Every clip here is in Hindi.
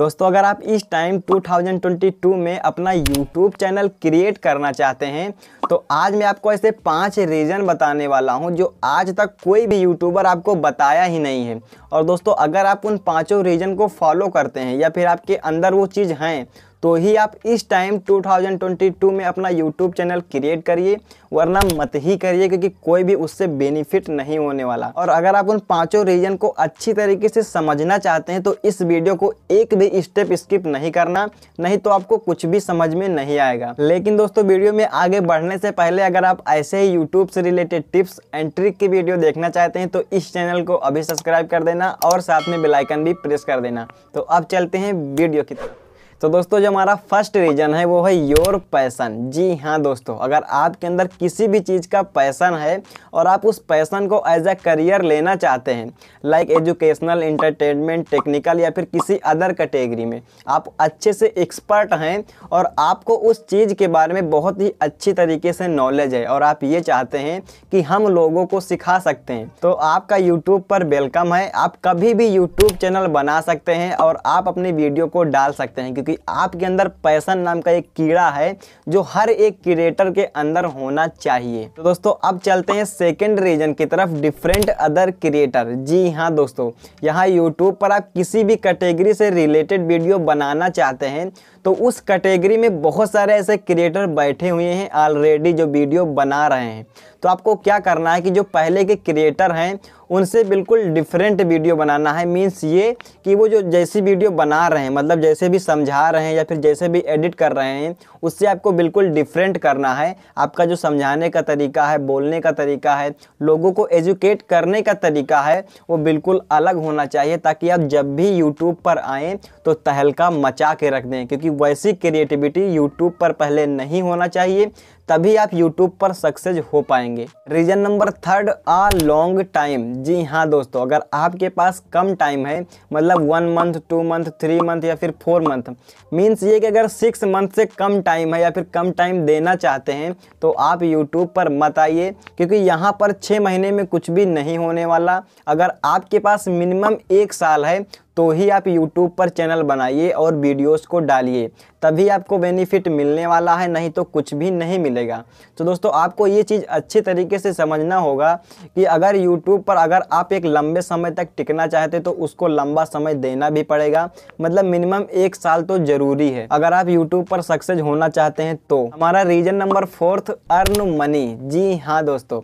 दोस्तों अगर आप इस टाइम 2022 में अपना यूट्यूब चैनल क्रिएट करना चाहते हैं तो आज मैं आपको ऐसे पाँच रीज़न बताने वाला हूँ जो आज तक कोई भी यूट्यूबर आपको बताया ही नहीं है और दोस्तों अगर आप उन पाँचों रीज़न को फॉलो करते हैं या फिर आपके अंदर वो चीज़ हैं तो ही आप इस टाइम 2022 में अपना यूट्यूब चैनल क्रिएट करिए वरना मत ही करिए क्योंकि कोई भी उससे बेनिफिट नहीं होने वाला और अगर आप उन पांचों रीजन को अच्छी तरीके से समझना चाहते हैं तो इस वीडियो को एक भी स्टेप स्किप नहीं करना नहीं तो आपको कुछ भी समझ में नहीं आएगा लेकिन दोस्तों वीडियो में आगे बढ़ने से पहले अगर आप ऐसे ही यूट्यूब से रिलेटेड टिप्स एंड ट्रिक की वीडियो देखना चाहते हैं तो इस चैनल को अभी सब्सक्राइब कर देना और साथ में बेलाइकन भी प्रेस कर देना तो अब चलते हैं वीडियो की तरफ तो दोस्तों जो हमारा फर्स्ट रीजन है वो है योर पैसन जी हाँ दोस्तों अगर आपके अंदर किसी भी चीज़ का पैसन है और आप उस पैसन को एज ए करियर लेना चाहते हैं लाइक एजुकेशनल इंटरटेनमेंट टेक्निकल या फिर किसी अदर कैटेगरी में आप अच्छे से एक्सपर्ट हैं और आपको उस चीज़ के बारे में बहुत ही अच्छी तरीके से नॉलेज है और आप ये चाहते हैं कि हम लोगों को सिखा सकते हैं तो आपका यूट्यूब पर वेलकम है आप कभी भी यूट्यूब चैनल बना सकते हैं और आप अपनी वीडियो को डाल सकते हैं क्योंकि क्योंकि आपके अंदर पैसन नाम का एक कीड़ा है जो हर एक क्रिएटर के अंदर होना चाहिए तो दोस्तों अब चलते हैं सेकेंड रीजन की तरफ डिफरेंट अदर क्रिएटर जी हाँ दोस्तों यहाँ यूट्यूब पर आप किसी भी कैटेगरी से रिलेटेड वीडियो बनाना चाहते हैं तो उस कैटेगरी में बहुत सारे ऐसे क्रिएटर बैठे हुए हैं ऑलरेडी जो वीडियो बना रहे हैं तो आपको क्या करना है कि जो पहले के क्रिएटर हैं उनसे बिल्कुल डिफरेंट वीडियो बनाना है मीन्स ये कि वो जो जैसी वीडियो बना रहे हैं मतलब जैसे भी समझा रहे हैं या फिर जैसे भी एडिट कर रहे हैं उससे आपको बिल्कुल डिफरेंट करना है आपका जो समझाने का तरीका है बोलने का तरीका है लोगों को एजुकेट करने का तरीका है वो बिल्कुल अलग होना चाहिए ताकि आप जब भी यूट्यूब पर आएँ तो तहलका मचा के रख दें क्योंकि वैसी क्रिएटिविटी यूट्यूब पर पहले नहीं होना चाहिए तभी आप यूट्यूब पर सक्सेस हो पाएंगे reason number third a long time जी हाँ दोस्तों अगर आपके पास कम टाइम है मतलब one month two month three month या फिर फोर मंथ मीन्स ये कि अगर सिक्स मंथ से कम टाइम है या फिर कम टाइम देना चाहते हैं तो आप यूट्यूब पर मत आइए क्योंकि यहाँ पर छः महीने में कुछ भी नहीं होने वाला अगर आपके पास मिनिमम एक साल है तो ही आप YouTube पर चैनल बनाइए और वीडियोस को डालिए तभी आपको बेनिफिट मिलने वाला है नहीं तो कुछ भी नहीं मिलेगा मिलेगा तो दोस्तों आपको ये चीज़ अच्छे तरीके से समझना होगा कि अगर YouTube पर अगर आप एक लंबे समय तक टिकना चाहते तो उसको लंबा समय देना भी पड़ेगा मतलब मिनिमम एक साल तो ज़रूरी है अगर आप यूट्यूब पर सक्सेस होना चाहते हैं तो हमारा reason number fourth earn money जी हाँ दोस्तों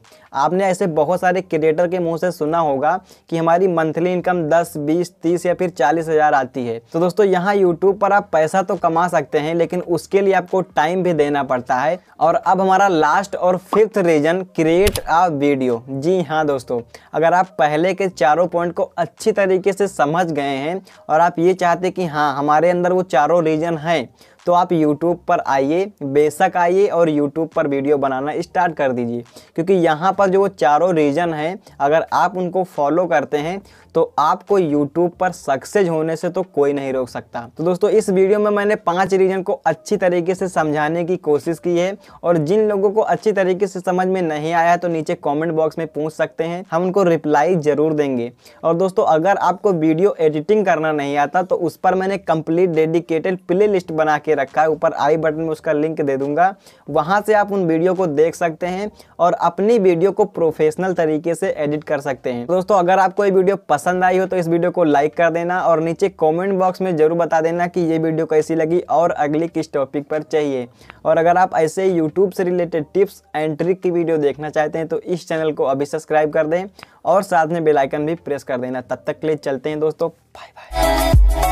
आपने ऐसे बहुत सारे क्रिएटर के मुंह से सुना होगा कि हमारी मंथली इनकम 10, 20, 30 या फिर चालीस हज़ार आती है तो दोस्तों यहाँ YouTube पर आप पैसा तो कमा सकते हैं लेकिन उसके लिए आपको टाइम भी देना पड़ता है और अब हमारा लास्ट और fifth reason create a video जी हाँ दोस्तों अगर आप पहले के चारों पॉइंट को अच्छी तरीके से समझ गए हैं और आप ये चाहते कि हाँ हमारे अंदर वो चारों रीजन हैं तो आप यूट्यूब पर आइए बेशक आइए और यूट्यूब पर वीडियो बनाना स्टार्ट कर दीजिए क्योंकि यहाँ पर जो चारों रीजन हैं अगर आप उनको फॉलो करते हैं तो आपको यूट्यूब पर सक्सेस होने से तो कोई नहीं रोक सकता तो दोस्तों इस वीडियो में मैंने पाँच रीजन को अच्छी तरीके से समझाने की कोशिश की है और जिन लोगों को अच्छी तरीके से समझ में नहीं आया तो नीचे कॉमेंट बॉक्स में पूछ सकते हैं हम उनको रिप्लाई ज़रूर देंगे और दोस्तों अगर आपको वीडियो एडिटिंग करना नहीं आता तो उस पर मैंने कंप्लीट डेडिकेटेड प्ले लिस्ट बना के रखा है ऊपर आई बटन में उसका लिंक दे दूंगा वहाँ से आप उन वीडियो को देख सकते हैं और अपनी वीडियो को प्रोफेशनल तरीके से एडिट कर सकते हैं दोस्तों अगर आपको ये वीडियो पसंद आई हो तो इस वीडियो को लाइक कर देना और नीचे कॉमेंट बॉक्स में ज़रूर बता देना कि ये वीडियो कैसी लगी और अगली किस टॉपिक पर चाहिए और अगर आप ऐसे ही यूट्यूब से रिलेटेड टिप्स एंड ट्रिक की वीडियो देखना चाहते हैं तो इस चैनल को अभी सब्सक्राइब कर दें और साथ में बेलाइकन भी प्रेस कर देना तब तक के लिए चलते हैं दोस्तों बाय बाय